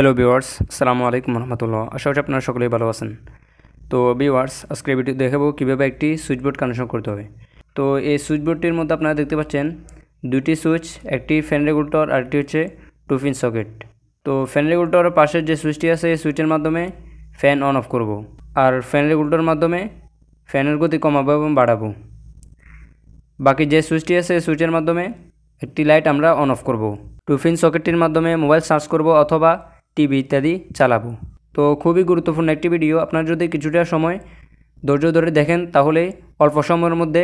hello viewers সালামু আলাইকুম রহমতুল্লাহ আশা করছি আপনারা সকলেই ভালো আছেন তো ভিওয়ার্স আজকে ভিডিও দেখাবো কীভাবে একটি সুইচবোর্ড কানেকশন করতে হবে তো এই সুইচবোর্ডটির মধ্যে আপনারা দেখতে পাচ্ছেন দুটি সুইচ একটি ফ্যান রেগুলেটর আর একটি হচ্ছে টু সকেট তো ফ্যান রেগুলেটর পাশের যে সুইচটি আছে এই সুইচের মাধ্যমে ফ্যান অন অফ করব আর ফ্যান রেগুলেটর মাধ্যমে ফ্যানের গতি কমাবো এবং বাড়াবো বাকি যে সুইচটি আছে এই সুইচের মাধ্যমে একটি লাইট আমরা অন অফ করব টু সকেটটির মাধ্যমে মোবাইল চার্জ করব অথবা টিভি ইত্যাদি চালাবো তো খুবই গুরুত্বপূর্ণ একটি ভিডিও আপনার যদি কিছুটা সময় ধৈর্য ধরে দেখেন তাহলে অল্প সময়ের মধ্যে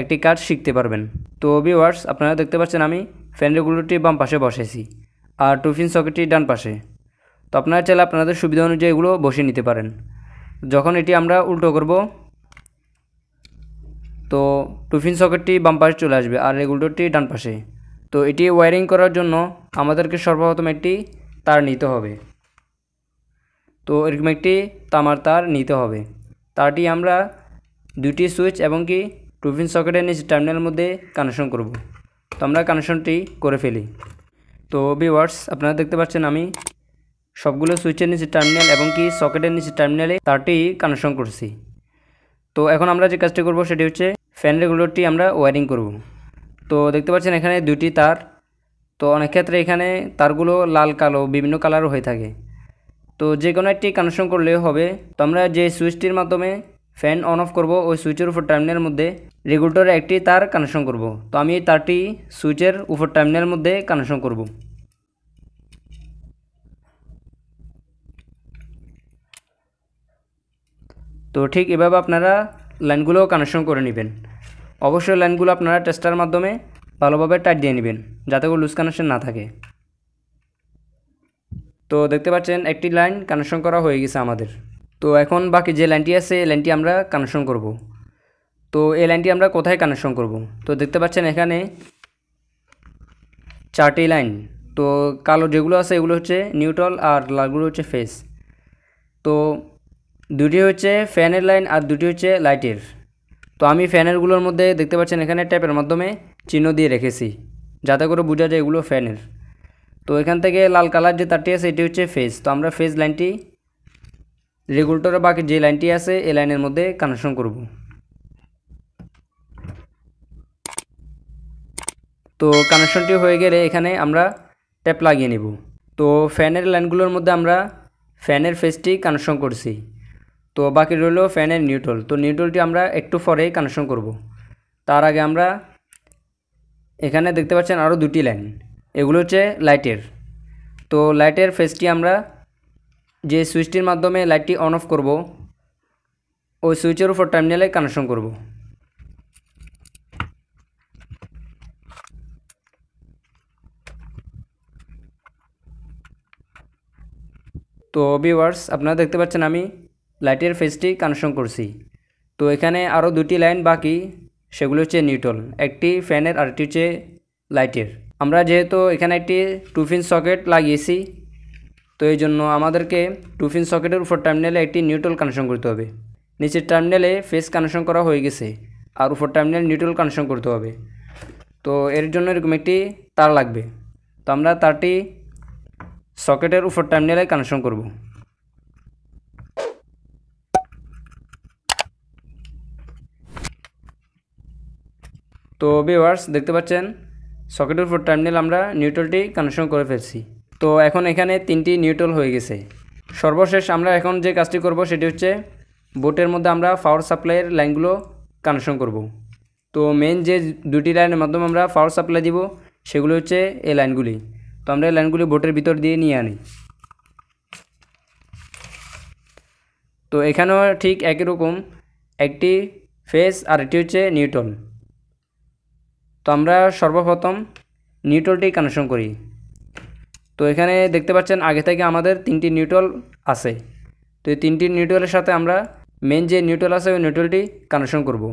একটি কাজ শিখতে পারবেন তো ভিওয়ার্স আপনারা দেখতে পাচ্ছেন আমি ফ্যান রেগুলেটরটি বাম পাশে বসেছি আর টুফিন সকেটটি ডান পাশে তো আপনারা চাইলে আপনাদের সুবিধা অনুযায়ী এগুলো বসিয়ে নিতে পারেন যখন এটি আমরা উল্টো করব তো টুফিন সকেটটি বাম পাশে চলে আসবে আর রেগুলেটরটি ডান পাশে তো এটি ওয়ারিং করার জন্য আমাদেরকে সর্বপ্রথম একটি তার নিতে হবে তো এরকম একটি তামার তার নিতে হবে তারটি আমরা দুটি সুইচ এবং কি টুফিন সকেটের নিচে টার্মিনাল মধ্যে কানেকশন করব তো আমরা কানেকশনটি করে ফেলি তো বি বিওয়ার্স আপনারা দেখতে পাচ্ছেন আমি সবগুলো সুইচের নিচে টার্মিনাল এবং কি সকেটের নিচে টার্মিনালে তারটি কানেকশন করছি তো এখন আমরা যে কাজটি করব সেটি হচ্ছে ফ্যান রেগুলেটরটি আমরা ওয়ারিং করব তো দেখতে পাচ্ছেন এখানে দুটি তার তো অনেক ক্ষেত্রে এখানে তারগুলো লাল কালো বিভিন্ন কালারও হয়ে থাকে তো যে কোনো একটি কানেকশন করলে হবে তো আমরা যে সুইচটির মাধ্যমে ফ্যান অন অফ করব ওই সুইচের উপর টার্মিনালের মধ্যে রেগুলেটরের একটি তার কানেকশন করব তো আমি তারটি সুইচের উপর টার্মিনালের মধ্যে কানেকশন করব তো ঠিক এভাবে আপনারা লাইনগুলোও কানেকশন করে নেবেন অবশ্যই লাইনগুলো আপনারা টেস্টার মাধ্যমে ভালোভাবে টাইট দিয়ে নেবেন যাতে কোনো লুজ কানেকশন না থাকে তো দেখতে পাচ্ছেন একটি লাইন কানেকশন করা হয়ে গেছে আমাদের তো এখন বাকি যে লাইনটি আছে এই লাইনটি আমরা কানেকশন করব তো এই লাইনটি আমরা কোথায় কানেকশন করব তো দেখতে পাচ্ছেন এখানে চারটি লাইন তো কালো যেগুলো আছে এগুলো হচ্ছে নিউট্রাল আর লালগুলো হচ্ছে ফেস তো দুটি হচ্ছে ফ্যানের লাইন আর দুটি হচ্ছে লাইটের তো আমি ফ্যানেরগুলোর মধ্যে দেখতে পাচ্ছেন এখানে ট্যাপের মাধ্যমে চিহ্ন দিয়ে রেখেছি যাতে করে বোঝা যায় এগুলো ফ্যানের তো এখান থেকে লাল কালার যে তারটি আছে এটি হচ্ছে ফেজ তো আমরা ফেজ লাইনটি রেগুলেটরের বাকি যে লাইনটি আছে এই লাইনের মধ্যে কানেকশন করব তো কানেকশনটি হয়ে গেলে এখানে আমরা ট্যাপ লাগিয়ে নেব তো ফ্যানের লাইনগুলোর মধ্যে আমরা ফ্যানের ফেজটি কানেকশন করছি তো বাকি রইল ফ্যানের নিউট্রল তো নিউট্রলটি আমরা একটু পরেই কানেকশন করব তার আগে আমরা এখানে দেখতে পাচ্ছেন আরও দুটি লাইন এগুলো হচ্ছে লাইটের তো লাইটের ফেসটি আমরা যে সুইচটির মাধ্যমে লাইটটি অন অফ করবো ওই সুইচের উপর টার্মিনালে কানেকশন করব তো ভিওয়ার্স আপনারা দেখতে পাচ্ছেন আমি লাইটের ফেসটি কানেকশন করছি তো এখানে আরও দুটি লাইন বাকি সেগুলো হচ্ছে নিউট্রল একটি ফ্যানের আরেকটি হচ্ছে লাইটের আমরা যেহেতু এখানে একটি টুফিন সকেট লাগিয়েছি তো এই জন্য আমাদেরকে টুফিন সকেটের উপর টার্মিনালে একটি নিউট্রল কানেকশন করতে হবে নিচের টার্মিনালে ফেস কানেকশন করা হয়ে গেছে আর উপর টার্মিনাল নিউট্রল কানেকশন করতে হবে তো এর জন্য এরকম একটি তার লাগবে তো আমরা তারটি সকেটের উপর টার্মিনালে কানেকশন করব তো ভিওয়ার্স দেখতে পাচ্ছেন সকেটের উপর টার্মিনাল আমরা নিউট্রলটি কানেকশন করে ফেলছি তো এখন এখানে তিনটি নিউট্রল হয়ে গেছে সর্বশেষ আমরা এখন যে কাজটি করব সেটি হচ্ছে বোটের মধ্যে আমরা পাওয়ার সাপ্লাইয়ের লাইনগুলো কানেকশন করব তো মেন যে দুটি লাইনের মাধ্যমে আমরা পাওয়ার সাপ্লাই দিব সেগুলো হচ্ছে এই লাইনগুলি তো আমরা এই লাইনগুলি বোটের ভিতর দিয়ে নিয়ে আনি তো এখানেও ঠিক একই রকম একটি ফেস আর এটি হচ্ছে নিউট্রল তো আমরা সর্বপ্রথম নিউট্রলটি কানেকশন করি তো এখানে দেখতে পাচ্ছেন আগে থেকে আমাদের তিনটি নিউট্রল আছে তো এই তিনটি নিউট্রলের সাথে আমরা মেন যে নিউট্রল আছে ওই নিউট্রলটি কানেকশন করব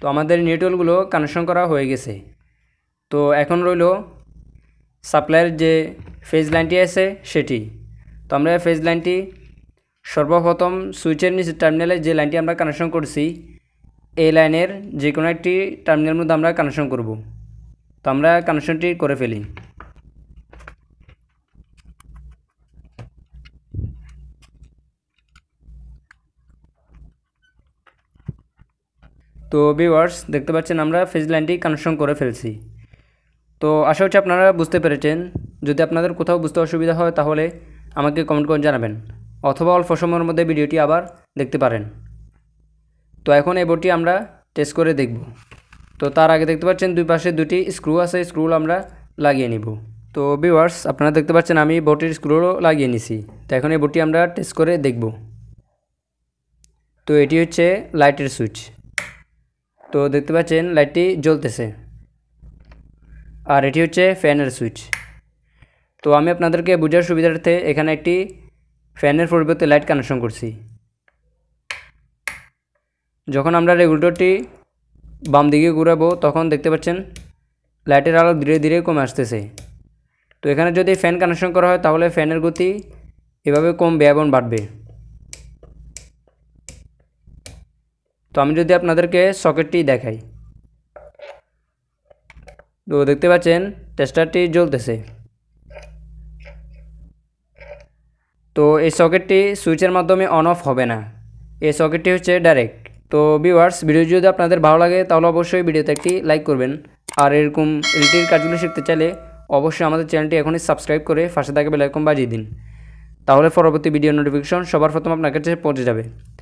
তো আমাদের নিউট্রলগুলো কানেকশন করা হয়ে গেছে তো এখন রইল সাপ্লাইয়ের যে ফেজ লাইনটি আছে সেটি তো আমরা ফেজ লাইনটি সর্বপ্রথম সুইচের নিচে টার্মিনালে যে লাইনটি আমরা কানেকশন করছি এই লাইনের যে কোনো একটি টার্মিনালের মধ্যে আমরা কানেকশন করব তো আমরা কানেকশনটি করে ফেলি তো ভিওয়ার্স দেখতে পাচ্ছেন আমরা ফেজ লাইনটি কানেকশন করে ফেলছি তো আশা হচ্ছে আপনারা বুঝতে পেরেছেন যদি আপনাদের কোথাও বুঝতে অসুবিধা হয় তাহলে আমাকে কমেন্ট করে জানাবেন অথবা অল্প সময়ের মধ্যে ভিডিওটি আবার দেখতে পারেন তো এখন এই বোর্ডটি আমরা টেস্ট করে দেখব তো তার আগে দেখতে পাচ্ছেন দুই পাশে দুটি স্ক্রু আছে স্ক্রু আমরা লাগিয়ে নিব তো ভিওয়ার্স আপনারা দেখতে পাচ্ছেন আমি বোর্ডের স্ক্রুও লাগিয়ে নিছি তো এখন এই বোর্ডটি আমরা টেস্ট করে দেখব তো এটি হচ্ছে লাইটের সুইচ তো দেখতে পাচ্ছেন লাইটটি জ্বলতেছে আর এটি হচ্ছে ফ্যানের সুইচ তো আমি আপনাদেরকে বোঝার সুবিধার্থে এখানে একটি ফ্যানের পরিবর্তে লাইট কানেকশন করছি যখন আমরা রেগুলেটরটি বাম দিকে ঘুরাবো তখন দেখতে পাচ্ছেন লাইটের আলো ধীরে ধীরে কমে আসতেছে তো এখানে যদি ফ্যান কানেকশন করা হয় তাহলে ফ্যানের গতি এভাবে কম ব্যয়বন বাড়বে তো আমি যদি আপনাদেরকে সকেটটি দেখাই তো দেখতে পাচ্ছেন টেস্টারটি জ্বলতেছে তো এই সকেটটি সুইচের মাধ্যমে অন অফ হবে না এই সকেটটি হচ্ছে ডাইরেক্ট তো ভিউয়ার্স ভিডিও যদি আপনাদের ভালো লাগে তাহলে অবশ্যই ভিডিওতে একটি লাইক করবেন আর এরকম ইলেকট্রিক কাজগুলো শিখতে চাইলে অবশ্যই আমাদের চ্যানেলটি এখনই সাবস্ক্রাইব করে ফাঁসে থাকা বেলাইকম বাজিয়ে দিন তাহলে পরবর্তী ভিডিও নোটিফিকেশন সবার প্রথম আপনার কাছে পৌঁছে যাবে